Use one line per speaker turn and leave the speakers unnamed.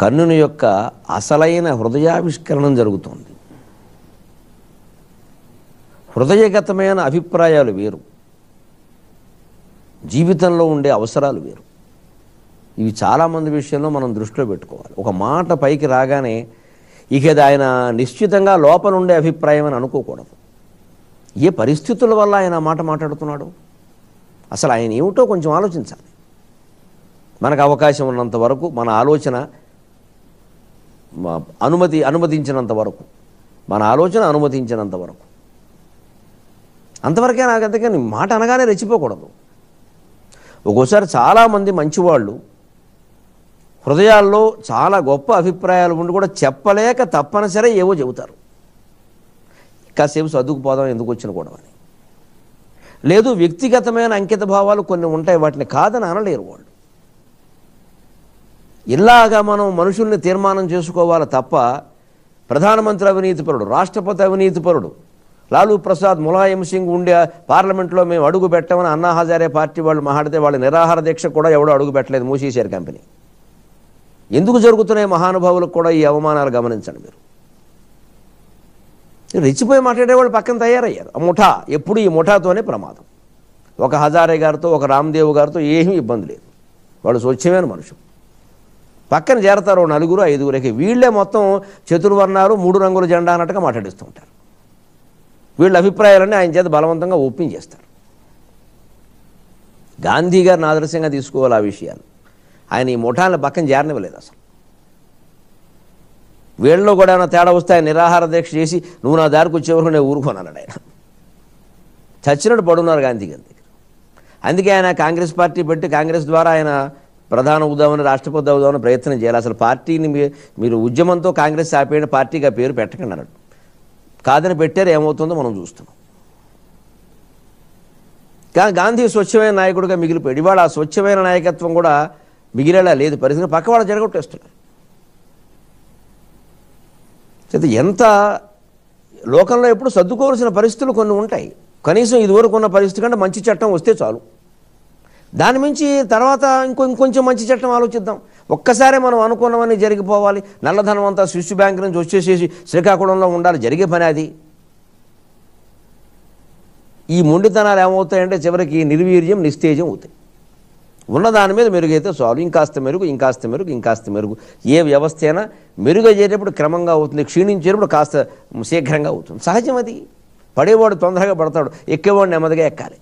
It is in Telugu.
కర్ణుని యొక్క అసలైన హృదయావిష్కరణం జరుగుతుంది హృదయగతమైన అభిప్రాయాలు వేరు జీవితంలో ఉండే అవసరాలు వేరు ఇవి చాలామంది విషయంలో మనం దృష్టిలో పెట్టుకోవాలి ఒక మాట పైకి రాగానే ఇక ఆయన నిశ్చితంగా లోపల ఉండే అభిప్రాయం అని అనుకోకూడదు ఏ పరిస్థితుల వల్ల ఆయన మాట మాట్లాడుతున్నాడు అసలు ఆయన ఏమిటో కొంచెం ఆలోచించాలి మనకు అవకాశం ఉన్నంత వరకు మన ఆలోచన అనుమతి అనుమతించినంత వరకు మన ఆలోచన అనుమతించినంత వరకు అంతవరకే నాకు అంతకని మాట అనగానే రెచ్చిపోకూడదు ఒక్కోసారి చాలామంది మంచివాళ్ళు హృదయాల్లో చాలా గొప్ప అభిప్రాయాలు ఉండి కూడా చెప్పలేక తప్పనిసరి ఏవో చెబుతారు కాసేపు సర్దుకుపోదాం ఎందుకు వచ్చిన కూడా అని లేదు వ్యక్తిగతమైన అంకిత భావాలు కొన్ని ఉంటాయి వాటిని కాదని అనలేరు వాళ్ళు ఇలాగా మనం మనుషుల్ని తీర్మానం చేసుకోవాలి తప్ప ప్రధానమంత్రి అవినీతిపరుడు రాష్ట్రపతి అవినీతిపరుడు లాలూ ప్రసాద్ ములాయం సింగ్ ఉండే పార్లమెంట్లో మేము అడుగు పెట్టామని అన్నా హజారే పార్టీ వాళ్ళు మాట్లాడితే వాళ్ళ నిరాహార దీక్ష కూడా ఎవడో అడుగు పెట్టలేదు మూసేశారు కంపెనీ ఎందుకు జరుగుతున్నాయి మహానుభావులకు కూడా ఈ అవమానాలు గమనించండి మీరు రెచ్చిపోయి మాట్లాడేవాళ్ళు పక్కన తయారయ్యారు ఆ ముఠా ఎప్పుడు ఈ ముఠాతోనే ప్రమాదం ఒక హజారే గారితో ఒక రామ్దేవ్ గారితో ఏమీ ఇబ్బంది లేదు వాళ్ళు స్వచ్ఛమైన మనుషులు పక్కన చేరతారు నలుగురు ఐదుగురికి వీళ్ళే మొత్తం చతుర్వర్ణాలు మూడు రంగుల జెండా అన్నట్టుగా మాట్లాడిస్తూ ఉంటారు వీళ్ళ అభిప్రాయాలన్నీ ఆయన చేత బలవంతంగా ఒప్పించేస్తారు గాంధీ గారిని ఆదర్శంగా తీసుకోవాలి ఆ విషయాలు ఆయన ఈ ముఠాలను పక్కన చేరనివ్వలేదు అసలు వీళ్ళలో కూడా ఏమైనా తేడా వస్తే ఆయన నిరాహార దీక్ష చేసి నువ్వు నా దారికి వచ్చేవరకు నేను ఊరుకోనన్నాడు ఆయన చచ్చినట్టు పడున్నారు గాంధీ గారి దగ్గర అందుకే ఆయన కాంగ్రెస్ పార్టీ పెట్టి కాంగ్రెస్ ద్వారా ఆయన ప్రధాన అవుదామని రాష్ట్రపతి అవుదామని ప్రయత్నం చేయాలి అసలు పార్టీని మీరు ఉద్యమంతో కాంగ్రెస్ ఆపేయడం పార్టీగా పేరు పెట్టకండి అన్నాడు కాదని పెట్టారు ఏమవుతుందో మనం చూస్తున్నాం కానీ గాంధీ స్వచ్ఛమైన నాయకుడిగా మిగిలిపోయాడు ఇవాళ ఆ స్వచ్ఛమైన నాయకత్వం కూడా మిగిలేలా లేదు పరిస్థితి పక్క వాళ్ళు జరగొట్టేస్తున్నారు ఎంత లోకంలో ఎప్పుడు సర్దుకోవాల్సిన పరిస్థితులు కొన్ని ఉంటాయి కనీసం ఇదివరకు ఉన్న పరిస్థితి కంటే మంచి చట్టం వస్తే చాలు దాని మించి తర్వాత ఇంకో ఇంకొంచెం మంచి చట్టం ఆలోచిద్దాం ఒక్కసారి మనం అనుకున్నవన్నీ జరిగిపోవాలి నల్లధనం అంతా స్విస్ బ్యాంక్ నుంచి వచ్చేసేసి శ్రీకాకుళంలో ఉండాలి జరిగే పని అది ఈ మొండితనాలు ఏమవుతాయంటే చివరికి నిర్వీర్యం నిస్తేజం అవుతాయి ఉన్న దాని మీద మెరుగైతే చాలు ఇంకాస్త మెరుగు ఇంకాస్త మెరుగు ఇంకాస్త మెరుగు ఏ వ్యవస్థ అయినా మెరుగయ్యేటప్పుడు క్రమంగా అవుతుంది క్షీణించేటప్పుడు కాస్త శీఘ్రంగా అవుతుంది సహజం అది పడేవాడు తొందరగా పడతాడు ఎక్కేవాడు నెమ్మదిగా ఎక్కాలి